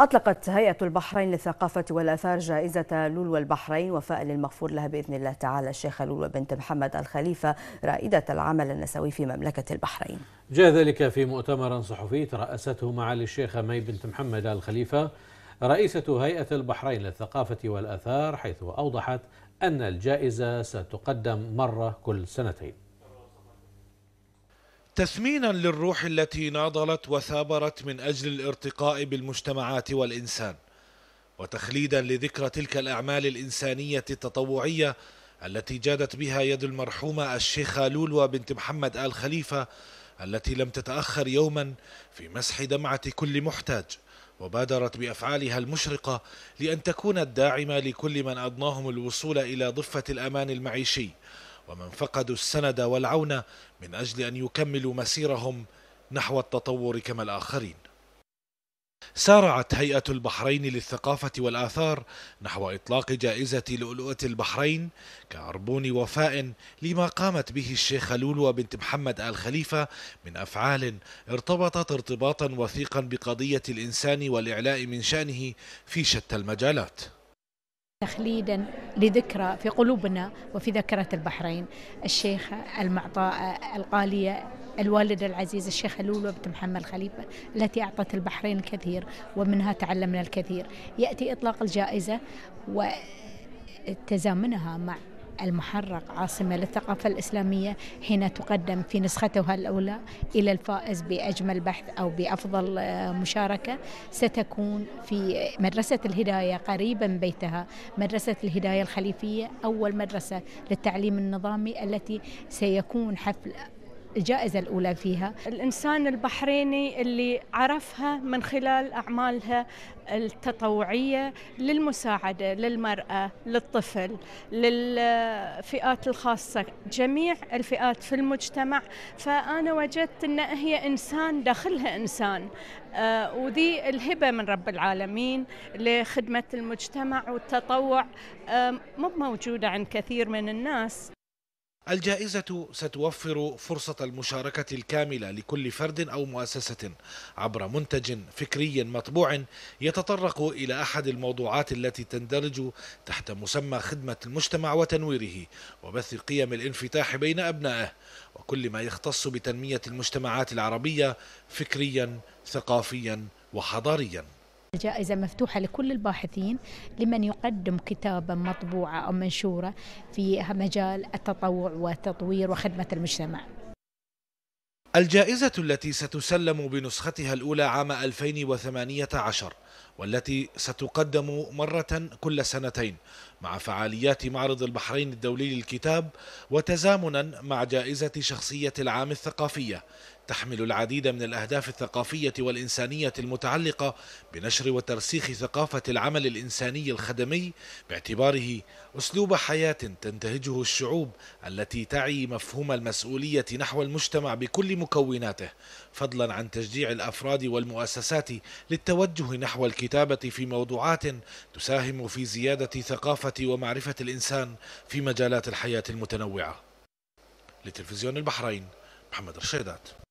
أطلقت هيئة البحرين للثقافة والآثار جائزة لولو البحرين وفاء للمغفور لها بإذن الله تعالى الشيخة لولو بنت محمد الخليفة رائدة العمل النسوي في مملكة البحرين جاء ذلك في مؤتمر صحفي ترأسته معالي الشيخة مي بنت محمد الخليفة رئيسة هيئة البحرين للثقافة والآثار حيث أوضحت أن الجائزة ستقدم مرة كل سنتين تثمينا للروح التي ناضلت وثابرت من اجل الارتقاء بالمجتمعات والانسان وتخليدا لذكرى تلك الاعمال الانسانيه التطوعيه التي جادت بها يد المرحومه الشيخه لولوى بنت محمد ال خليفه التي لم تتاخر يوما في مسح دمعه كل محتاج وبادرت بافعالها المشرقه لان تكون الداعمه لكل من ادناهم الوصول الى ضفه الامان المعيشي ومن فقدوا السند والعون من أجل أن يكملوا مسيرهم نحو التطور كما الآخرين سارعت هيئة البحرين للثقافة والآثار نحو إطلاق جائزة لؤلؤة البحرين كعربون وفاء لما قامت به الشيخة لولو بنت محمد آل خليفة من أفعال ارتبطت ارتباطا وثيقا بقضية الإنسان والإعلاء من شأنه في شتى المجالات تخليدا لذكرى في قلوبنا وفي ذاكرة البحرين الشيخة المعطاء القالية الوالدة العزيزة الشيخة لولو بنت محمد خليفة التي أعطت البحرين الكثير ومنها تعلمنا الكثير يأتي إطلاق الجائزة وتزامنها مع المحرق عاصمة للثقافة الإسلامية حين تقدم في نسختها الأولى إلى الفائز بأجمل بحث أو بأفضل آه، مشاركة ستكون في مدرسة الهداية قريبا من بيتها مدرسة الهداية الخليفية أول مدرسة للتعليم النظامي التي سيكون حفل الجائزة الأولى فيها الإنسان البحريني اللي عرفها من خلال أعمالها التطوعية للمساعدة للمرأة للطفل للفئات الخاصة جميع الفئات في المجتمع فأنا وجدت أن هي إنسان داخلها إنسان آه، وذي الهبة من رب العالمين لخدمة المجتمع والتطوع آه، مو موجودة عند كثير من الناس الجائزة ستوفر فرصة المشاركة الكاملة لكل فرد أو مؤسسة عبر منتج فكري مطبوع يتطرق إلى أحد الموضوعات التي تندرج تحت مسمى خدمة المجتمع وتنويره وبث قيم الانفتاح بين أبنائه وكل ما يختص بتنمية المجتمعات العربية فكريا ثقافيا وحضاريا الجائزة مفتوحة لكل الباحثين لمن يقدم كتابا مطبوعة أو منشورة في مجال التطوع والتطوير وخدمة المجتمع الجائزة التي ستسلم بنسختها الأولى عام 2018 والتي ستقدم مرة كل سنتين مع فعاليات معرض البحرين الدولي للكتاب وتزامنا مع جائزة شخصية العام الثقافية تحمل العديد من الأهداف الثقافية والإنسانية المتعلقة بنشر وترسيخ ثقافة العمل الإنساني الخدمي باعتباره أسلوب حياة تنتهجه الشعوب التي تعي مفهوم المسؤولية نحو المجتمع بكل مكوناته فضلا عن تشجيع الأفراد والمؤسسات للتوجه نحو نحو الكتابة في موضوعات تساهم في زيادة ثقافة ومعرفة الإنسان في مجالات الحياة المتنوعة لتلفزيون البحرين محمد رشيدات